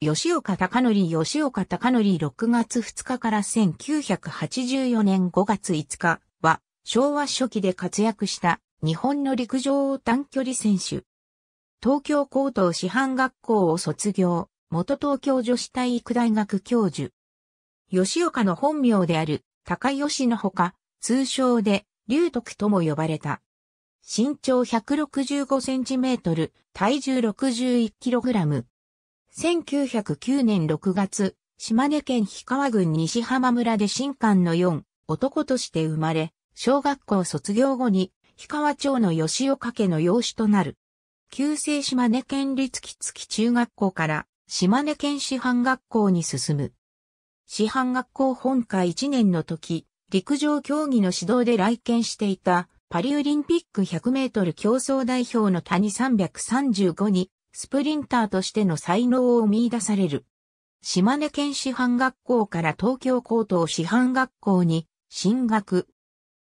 吉岡隆則吉岡隆則6月2日から1984年5月5日は昭和初期で活躍した日本の陸上短距離選手。東京高等師範学校を卒業、元東京女子体育大学教授。吉岡の本名である高吉のほか、通称で龍徳とも呼ばれた。身長165センチメートル、体重61キログラム。1909年6月、島根県氷川郡西浜村で新官の4男として生まれ、小学校卒業後に氷川町の吉岡家の養子となる。旧制島根県立木月中学校から島根県師範学校に進む。師範学校本科1年の時、陸上競技の指導で来県していたパリオリンピック100メートル競争代表の谷335にスプリンターとしての才能を見出される。島根県師範学校から東京高等師範学校に進学。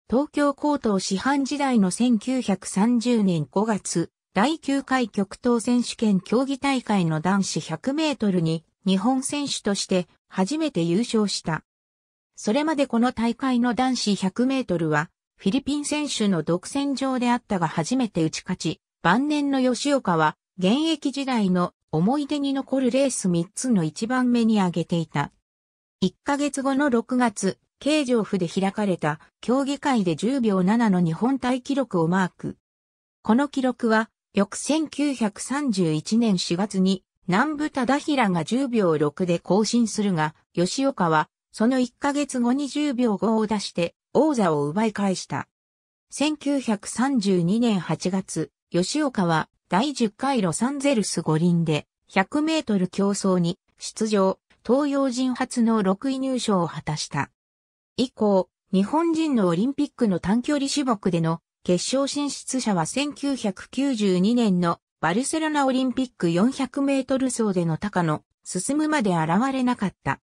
東京高等師範時代の1930年5月、第9回極東選手権競技大会の男子100メートルに日本選手として初めて優勝した。それまでこの大会の男子100メートルはフィリピン選手の独占場であったが初めて打ち勝ち、晩年の吉岡は現役時代の思い出に残るレース3つの一番目に挙げていた。1ヶ月後の6月、京城府で開かれた競技会で10秒7の日本体記録をマーク。この記録は、翌1931年4月に南部忠平が10秒6で更新するが、吉岡はその1ヶ月後に10秒5を出して王座を奪い返した。1932年8月、吉岡は第10回ロサンゼルス五輪で100メートル競争に出場、東洋人初の6位入賞を果たした。以降、日本人のオリンピックの短距離種目での決勝進出者は1992年のバルセロナオリンピック400メートル走での高野、進むまで現れなかった。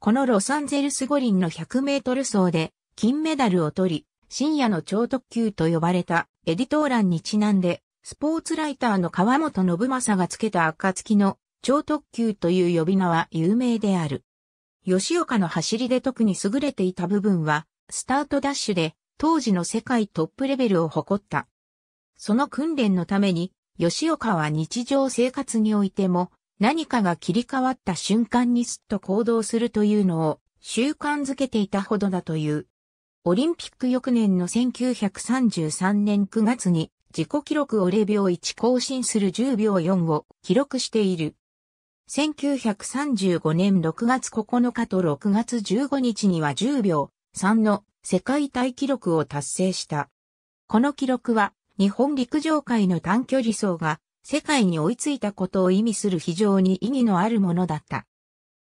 このロサンゼルス五輪の100メートル走で金メダルを取り、深夜の超特急と呼ばれたエディトーランにちなんでスポーツライターの川本信正がつけた暁の超特急という呼び名は有名である。吉岡の走りで特に優れていた部分は、スタートダッシュで当時の世界トップレベルを誇った。その訓練のために、吉岡は日常生活においても、何かが切り替わった瞬間にすっと行動するというのを習慣づけていたほどだという。オリンピック翌年の1933年9月に自己記録を0秒1更新する10秒4を記録している。1935年6月9日と6月15日には10秒3の世界大記録を達成した。この記録は日本陸上界の短距離走が世界に追いついたことを意味する非常に意義のあるものだった。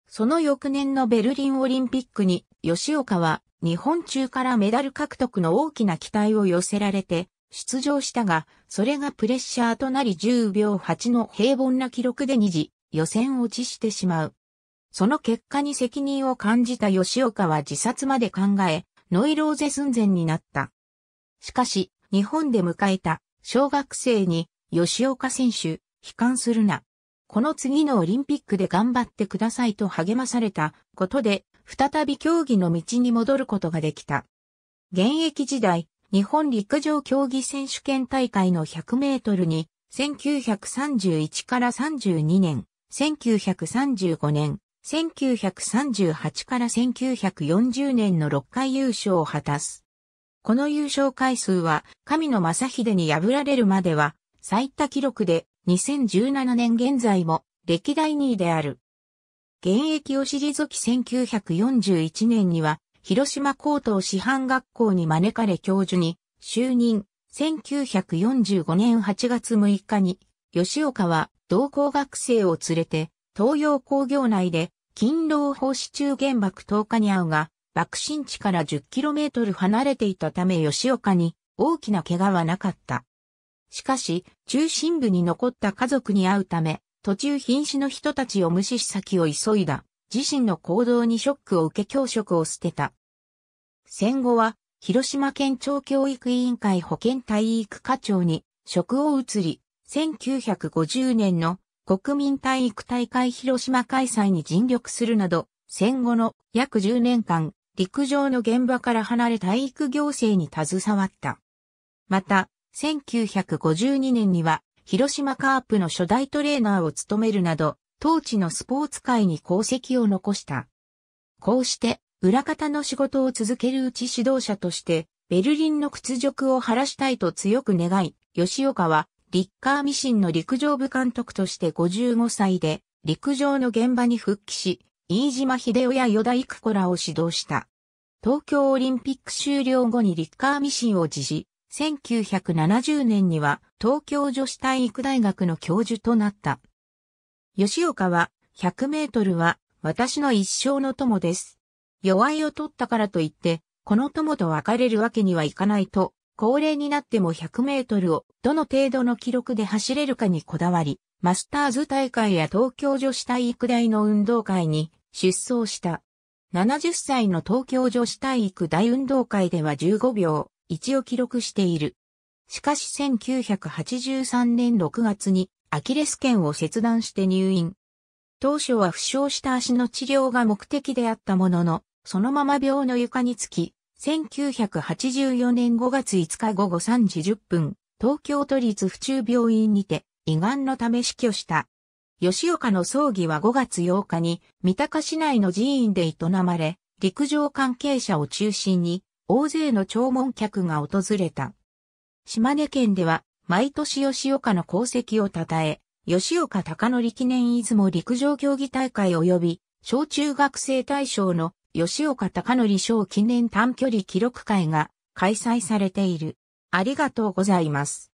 その翌年のベルリンオリンピックに吉岡は日本中からメダル獲得の大きな期待を寄せられて出場したが、それがプレッシャーとなり10秒8の平凡な記録で2次予選落ちしてしまう。その結果に責任を感じた吉岡は自殺まで考え、ノイローゼ寸前になった。しかし、日本で迎えた小学生に吉岡選手、悲観するな。この次のオリンピックで頑張ってくださいと励まされたことで、再び競技の道に戻ることができた。現役時代、日本陸上競技選手権大会の100メートルに、1931から32年、1935年、1938から1940年の6回優勝を果たす。この優勝回数は、神野正秀に破られるまでは、最多記録で、2017年現在も、歴代2位である。現役を退き1941年には、広島高等師範学校に招かれ教授に就任、1945年8月6日に、吉岡は同校学生を連れて、東洋工業内で、勤労奉仕中原爆投下に遭うが、爆心地から 10km 離れていたため吉岡に大きな怪我はなかった。しかし、中心部に残った家族に会うため、途中瀕死の人たちを無視し先を急いだ。自身の行動にショックを受け教職を捨てた。戦後は、広島県庁教育委員会保健体育課長に職を移り、1950年の国民体育大会広島開催に尽力するなど、戦後の約10年間、陸上の現場から離れ体育行政に携わった。また、1952年には、広島カープの初代トレーナーを務めるなど、当地のスポーツ界に功績を残した。こうして、裏方の仕事を続けるうち指導者として、ベルリンの屈辱を晴らしたいと強く願い、吉岡は、リッカーミシンの陸上部監督として55歳で、陸上の現場に復帰し、飯島秀夫や与田育子らを指導した。東京オリンピック終了後にリッカーミシンを辞し、1970年には東京女子体育大学の教授となった。吉岡は、100メートルは、私の一生の友です。弱いを取ったからといって、この友と別れるわけにはいかないと、高齢になっても100メートルをどの程度の記録で走れるかにこだわり、マスターズ大会や東京女子体育大の運動会に出走した。70歳の東京女子体育大運動会では15秒1を記録している。しかし1983年6月にアキレス腱を切断して入院。当初は負傷した足の治療が目的であったものの、そのまま病の床につき、1984年5月5日午後3時10分、東京都立府中病院にて、胃がんのため死去した。吉岡の葬儀は5月8日に、三鷹市内の寺院で営まれ、陸上関係者を中心に、大勢の弔問客が訪れた。島根県では、毎年吉岡の功績を称え、吉岡隆則記念出雲陸上競技大会及び、小中学生大賞の吉岡隆則賞記念短距離記録会が開催されている。ありがとうございます。